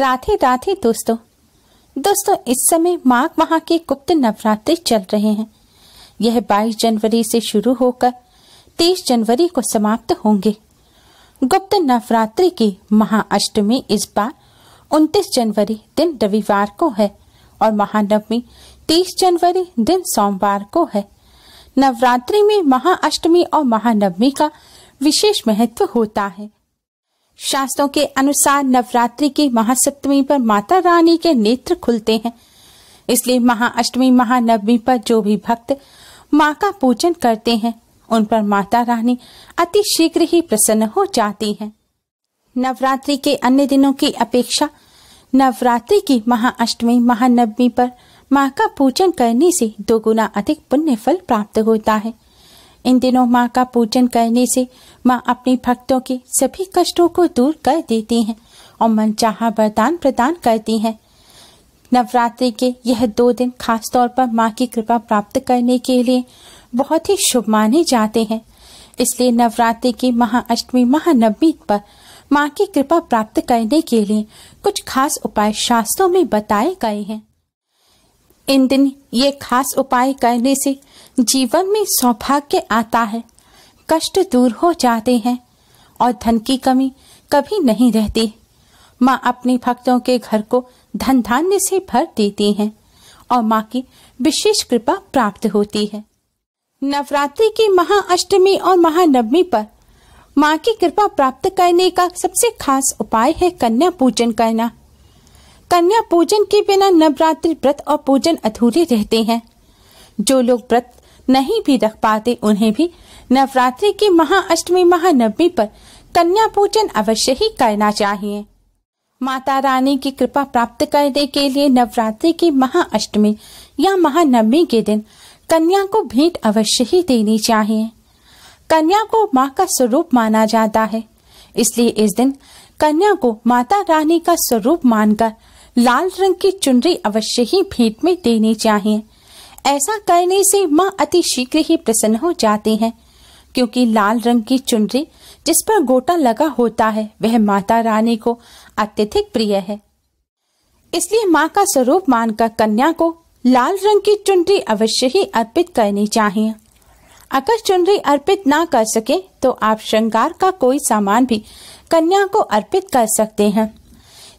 राधे राधे दोस्तों दोस्तों इस समय माघ माह के गुप्त नवरात्रि चल रहे हैं यह 22 जनवरी से शुरू होकर 30 जनवरी को समाप्त होंगे गुप्त नवरात्रि की महाअष्टमी इस बार 29 जनवरी दिन रविवार को है और महानवमी 30 जनवरी दिन सोमवार को है नवरात्रि में महाअष्टमी और महानवमी का विशेष महत्व होता है शास्त्रों के अनुसार नवरात्रि की महासप्तमी पर माता रानी के नेत्र खुलते हैं इसलिए महाअष्टमी महानवमी पर जो भी भक्त माँ का पूजन करते हैं उन पर माता रानी अति शीघ्र ही प्रसन्न हो जाती है नवरात्रि के अन्य दिनों की अपेक्षा नवरात्रि की महाअष्टमी महानवमी पर माँ का पूजन करने से दोगुना अधिक पुण्य फल प्राप्त होता है इन दिनों माँ का पूजन करने से माँ अपने भक्तों के सभी कष्टों को दूर कर देती हैं और मन चाह वरदान प्रदान करती हैं नवरात्रि के यह दो दिन खास तौर पर माँ की कृपा प्राप्त करने के लिए बहुत ही शुभ माने जाते हैं इसलिए नवरात्रि की महाअष्टमी महानवमी पर माँ की कृपा प्राप्त करने के लिए कुछ खास उपाय शास्त्रों में बताए गए हैं इन दिन ये खास उपाय करने से जीवन में सौभाग्य आता है कष्ट दूर हो जाते हैं और धन की कमी कभी नहीं रहती माँ अपने भक्तों के घर को धन धान्य से भर देती हैं और माँ की विशेष कृपा प्राप्त होती है नवरात्रि की महाअष्टमी और महानवमी पर माँ की कृपा प्राप्त करने का सबसे खास उपाय है कन्या पूजन करना कन्या पूजन के बिना नवरात्रि व्रत और पूजन अधूरे रहते हैं जो लोग व्रत नहीं भी रख पाते उन्हें भी नवरात्रि की महाअष्टमी महानवमी पर कन्या पूजन अवश्य ही करना चाहिए माता रानी की कृपा प्राप्त करने के लिए नवरात्रि की महाअष्टमी या महानवमी के दिन कन्या को भेंट अवश्य ही देनी चाहिए कन्या को माँ का स्वरूप माना जाता है इसलिए इस दिन कन्या को माता रानी का स्वरूप मानकर लाल रंग की चुनरी अवश्य ही भेंट में देनी चाहिए ऐसा करने से माँ अति शीघ्र ही प्रसन्न हो जाती हैं क्योंकि लाल रंग की चुनरी जिस पर गोटा लगा होता है वह माता रानी को अत्यधिक प्रिय है इसलिए माँ का स्वरूप मानकर कन्या को लाल रंग की चुनरी अवश्य ही अर्पित करनी चाहिए अगर चुनरी अर्पित ना कर सके तो आप श्रृंगार का कोई सामान भी कन्या को अर्पित कर सकते हैं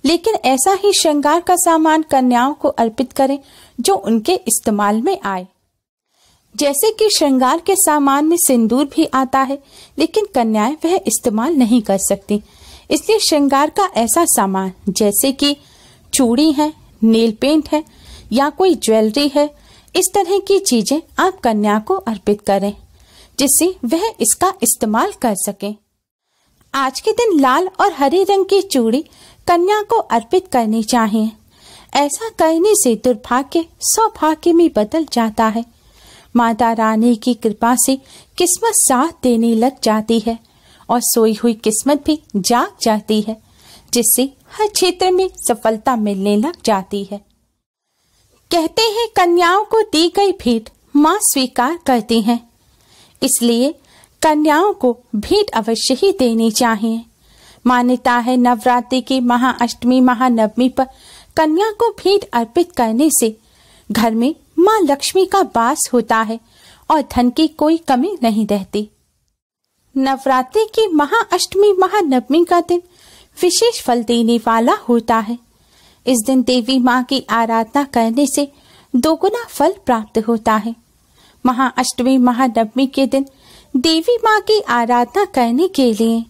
लेकिन ऐसा ही श्रृंगार का सामान कन्याओं को अर्पित करें जो उनके इस्तेमाल में आए जैसे कि श्रृंगार के सामान में सिंदूर भी आता है लेकिन कन्याएं वह इस्तेमाल नहीं कर सकती इसलिए श्रृंगार का ऐसा सामान जैसे कि चूड़ी है नील पेंट है या कोई ज्वेलरी है इस तरह की चीजें आप कन्या को अर्पित करें जिससे वह इसका इस्तेमाल कर सके आज के दिन लाल और हरे रंग की चूड़ी कन्या को अर्पित करनी चाहिए ऐसा करने से दुर्भाग्य सौभाग्य में बदल जाता है माता रानी की कृपा से किस्मत साथ देने लग जाती है और सोई हुई किस्मत भी जाग जाती है जिससे हर क्षेत्र में सफलता मिलने लग जाती है कहते हैं कन्याओं को दी गई भेंट माँ स्वीकार करती हैं इसलिए कन्याओं को भेंट अवश्य ही देनी चाहिए मान्यता है नवरात्रि के महाअष्टमी महानवमी पर कन्या को भेंट अर्पित करने से घर में माँ लक्ष्मी का वास होता है और धन की कोई कमी नहीं रहती नवरात्रि की महाअष्टमी महानवमी का दिन विशेष फल देने वाला होता है इस दिन देवी माँ की आराधना करने से दोगुना फल प्राप्त होता है महाअष्टमी महानवमी के दिन देवी माँ की आराधना करने के लिए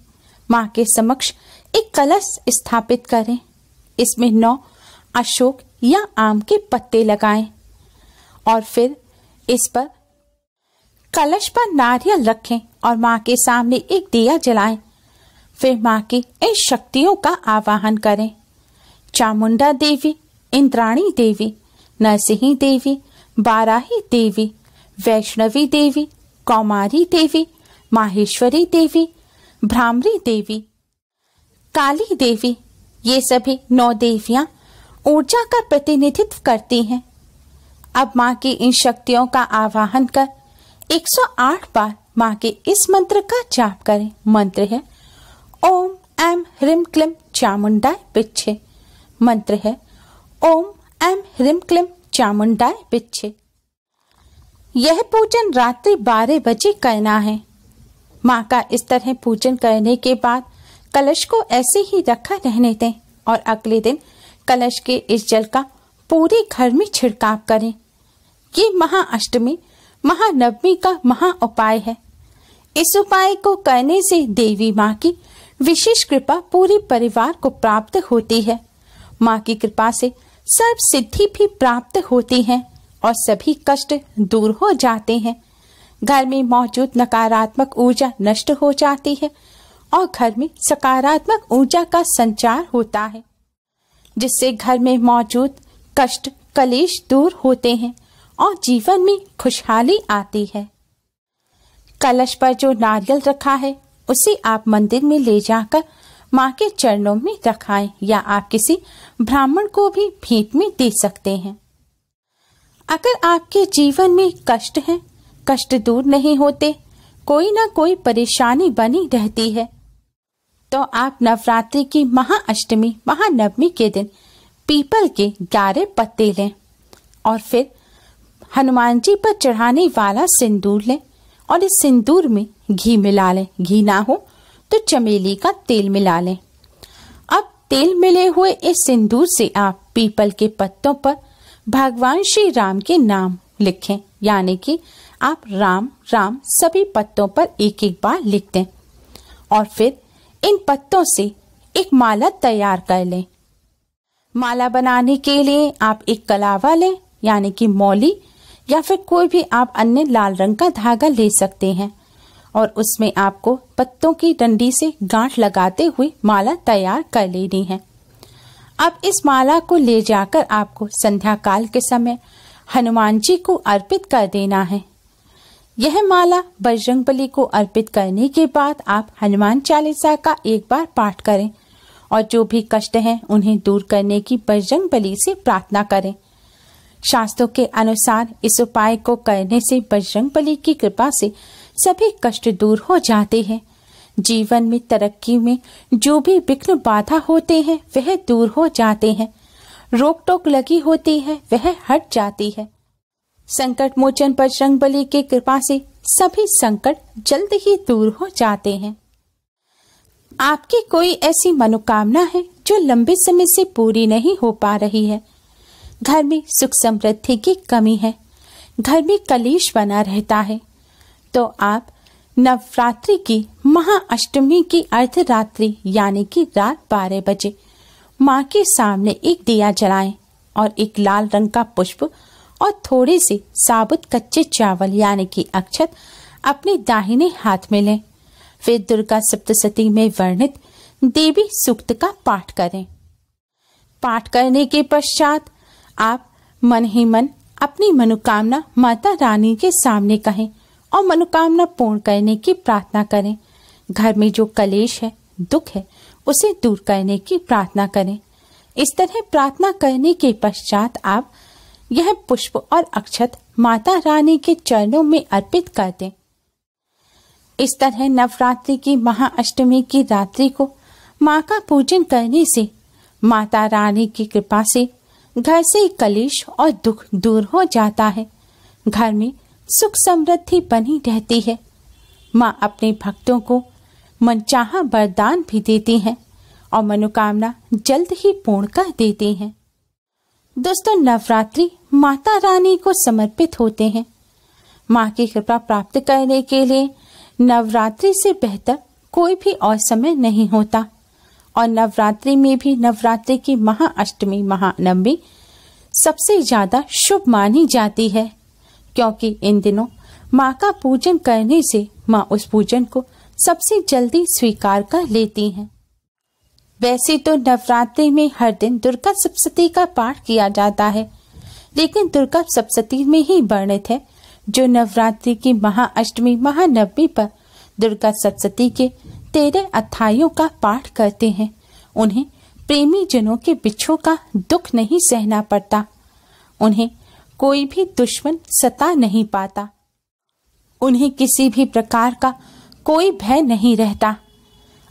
माँ के समक्ष एक कलश स्थापित करें इसमें नौ अशोक या आम के पत्ते लगाएं और फिर इस पर कलश पर नारियल रखें और माँ के सामने एक दिया जलाएं फिर माँ की इन शक्तियों का आवाहन करें चामुंडा देवी इंद्राणी देवी नरसिंह देवी बाराही देवी वैष्णवी देवी कौमारी देवी माहेश्वरी देवी भ्रामरी देवी काली देवी ये सभी नौ देवियां ऊर्जा का प्रतिनिधित्व करती हैं अब माँ की इन शक्तियों का आवाहन कर 108 बार माँ के इस मंत्र का जाप करें मंत्र है ओम एम ह्रीम क्लिम चामुंडाय पिछे मंत्र है ओम एम ह्रीम क्लिम चामुंडाय पिछे यह पूजन रात्रि बारह बजे करना है माँ का इस तरह पूजन करने के बाद कलश को ऐसे ही रखा रहने दें और अगले दिन कलश के इस जल का पूरे घर में छिड़काव करें ये महाअष्टमी महानवमी का महा उपाय है इस उपाय को करने से देवी माँ की विशेष कृपा पूरे परिवार को प्राप्त होती है माँ की कृपा से सर्व सिद्धि भी प्राप्त होती है और सभी कष्ट दूर हो जाते हैं घर में मौजूद नकारात्मक ऊर्जा नष्ट हो जाती है और घर में सकारात्मक ऊर्जा का संचार होता है जिससे घर में मौजूद कष्ट कलेश दूर होते हैं और जीवन में खुशहाली आती है कलश पर जो नारियल रखा है उसे आप मंदिर में ले जाकर माँ के चरणों में रखाएं या आप किसी ब्राह्मण को भी भेंट में दे सकते हैं अगर आपके जीवन में कष्ट है कष्ट दूर नहीं होते कोई ना कोई परेशानी बनी रहती है तो आप नवरात्रि की महाअष्टमी महानवमी के दिन पीपल के ग्यारह पत्ते लें और फिर हनुमान जी पर चढ़ाने वाला सिंदूर लें और इस सिंदूर में घी मिला लें घी ना हो तो चमेली का तेल मिला लें अब तेल मिले हुए इस सिंदूर से आप पीपल के पत्तों पर भगवान श्री राम के नाम लिखें यानी कि आप राम राम सभी पत्तों पर एक एक बार लिख दें और फिर इन पत्तों से एक माला तैयार कर लें माला बनाने के लिए आप एक कलावा लें यानी कि मौली या फिर कोई भी आप अन्य लाल रंग का धागा ले सकते हैं और उसमें आपको पत्तों की डंडी से गांठ लगाते हुए माला तैयार कर लेनी है अब इस माला को ले जाकर आपको संध्या काल के समय हनुमान जी को अर्पित कर देना है यह माला बजरंग बली को अर्पित करने के बाद आप हनुमान चालीसा का एक बार पाठ करें और जो भी कष्ट हैं उन्हें दूर करने की बजरंग बली से प्रार्थना करें शास्त्रों के अनुसार इस उपाय को करने से बजरंग बली की कृपा से सभी कष्ट दूर हो जाते हैं जीवन में तरक्की में जो भी विघ्न बाधा होते हैं वह दूर हो जाते हैं रोक टोक लगी होती है वह हट जाती है संकट मोचन पर रंग बली की कृपा से सभी संकट जल्द ही दूर हो जाते हैं आपकी कोई ऐसी मनोकामना है जो लंबे समय से पूरी नहीं हो पा रही है घर में सुख समृद्धि की कमी है घर में कलेश बना रहता है तो आप नवरात्रि की महाअष्टमी की अर्धरात्रि यानी कि रात बारह बजे माँ के सामने एक दिया जलाएं और एक लाल रंग का पुष्प और थोड़े से साबुत कच्चे चावल यानी कि अक्षत अपने दाहिने हाथ में लें फिर दुर्गा सप्तशती में वर्णित देवी सूक्त का पाठ करें पाठ करने के पश्चात आप मन ही मन अपनी मनोकामना माता रानी के सामने कहें और मनोकामना पूर्ण करने की प्रार्थना करें घर में जो कलेश है दुख है उसे दूर करने की प्रार्थना करें इस तरह प्रार्थना करने के पश्चात आप यह पुष्प और अक्षत माता रानी के चरणों में अर्पित कर दें इस तरह नवरात्रि की महाअष्टमी की रात्रि को माँ का पूजन करने से माता रानी की कृपा से घर से कलेश और दुख दूर हो जाता है घर में सुख समृद्धि बनी रहती है माँ अपने भक्तों को मनचाहा वरदान भी देती हैं और मनोकामना जल्द ही पूर्ण कर देती हैं दोस्तों नवरात्रि माता रानी को समर्पित होते हैं माँ की कृपा प्राप्त करने के लिए नवरात्रि से बेहतर कोई भी और समय नहीं होता और नवरात्रि में भी नवरात्रि की महाअष्टमी महानवमी सबसे ज्यादा शुभ मानी जाती है क्योंकि इन दिनों माँ का पूजन करने से माँ उस पूजन को सबसे जल्दी स्वीकार कर लेती हैं वैसे तो नवरात्रि में हर दिन दुर्गा सप्तती का पाठ किया जाता है लेकिन दुर्गा सप्तती में ही वर्णित है जो नवरात्रि की महाअष्टमी महानवमी पर दुर्गा सप्तती के तेरह अध्यायों का पाठ करते हैं उन्हें प्रेमी जनों के बिछो का दुख नहीं सहना पड़ता उन्हें कोई भी दुश्मन सता नहीं पाता उन्हें किसी भी प्रकार का कोई भय नहीं रहता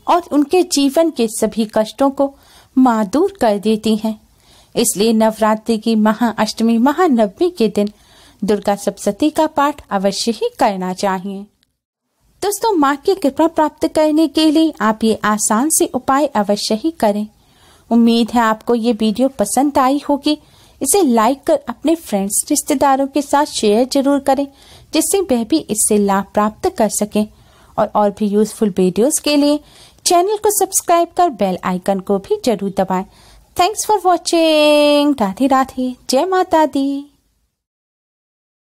और उनके जीवन के सभी कष्टों को माँ दूर कर देती हैं इसलिए नवरात्रि की महाअष्टमी महानवमी के दिन दुर्गा सप्तती का पाठ अवश्य ही करना चाहिए दोस्तों माँ की कृपा प्राप्त करने के लिए आप ये आसान से उपाय अवश्य ही करें उम्मीद है आपको ये वीडियो पसंद आई होगी इसे लाइक कर अपने फ्रेंड्स रिश्तेदारों के साथ शेयर जरूर करें जिससे वह भी इससे लाभ प्राप्त कर सकें और और भी यूजफुल वीडियोस के लिए चैनल को सब्सक्राइब कर बेल आइकन को भी जरूर दबाएं thanks for watching Radhe Radhe जय माता दी